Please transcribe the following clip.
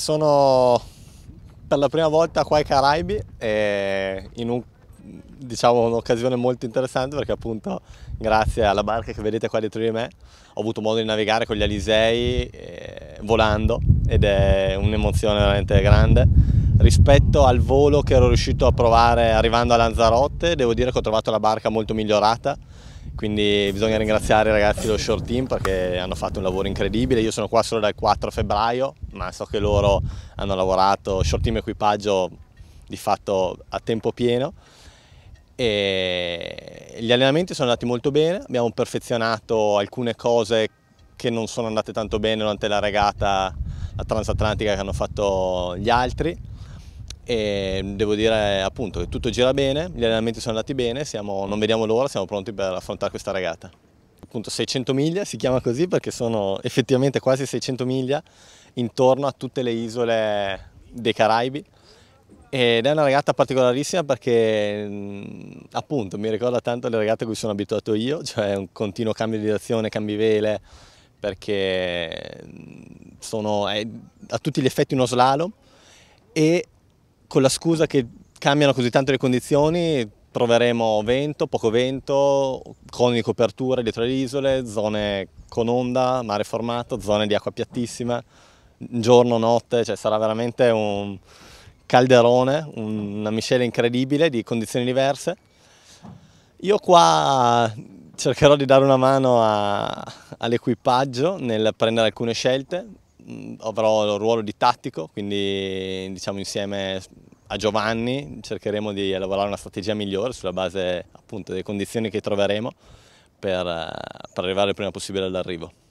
sono per la prima volta qua ai Caraibi e in un, diciamo, un'occasione molto interessante perché appunto grazie alla barca che vedete qua dietro di me ho avuto modo di navigare con gli Alisei eh, volando ed è un'emozione veramente grande rispetto al volo che ero riuscito a provare arrivando a Lanzarote devo dire che ho trovato la barca molto migliorata quindi bisogna ringraziare i ragazzi dello short team perché hanno fatto un lavoro incredibile, io sono qua solo dal 4 febbraio ma so che loro hanno lavorato short team equipaggio di fatto a tempo pieno e gli allenamenti sono andati molto bene, abbiamo perfezionato alcune cose che non sono andate tanto bene durante la regata la transatlantica che hanno fatto gli altri e devo dire appunto che tutto gira bene, gli allenamenti sono andati bene, siamo, non vediamo l'ora, siamo pronti per affrontare questa regata. Appunto 600 miglia si chiama così perché sono effettivamente quasi 600 miglia intorno a tutte le isole dei Caraibi ed è una regata particolarissima perché mm, appunto mi ricorda tanto le regate a cui sono abituato io, cioè un continuo cambio di direzione, cambi vele, perché mm, sono è, a tutti gli effetti uno slalom e con la scusa che cambiano così tanto le condizioni troveremo vento, poco vento, coni di copertura dietro le isole, zone con onda, mare formato, zone di acqua piattissima, giorno, notte, cioè sarà veramente un calderone, una miscela incredibile di condizioni diverse. Io qua cercherò di dare una mano all'equipaggio nel prendere alcune scelte, avrò il ruolo di tattico, quindi diciamo insieme a Giovanni, cercheremo di elaborare una strategia migliore sulla base appunto delle condizioni che troveremo per, eh, per arrivare il prima possibile all'arrivo.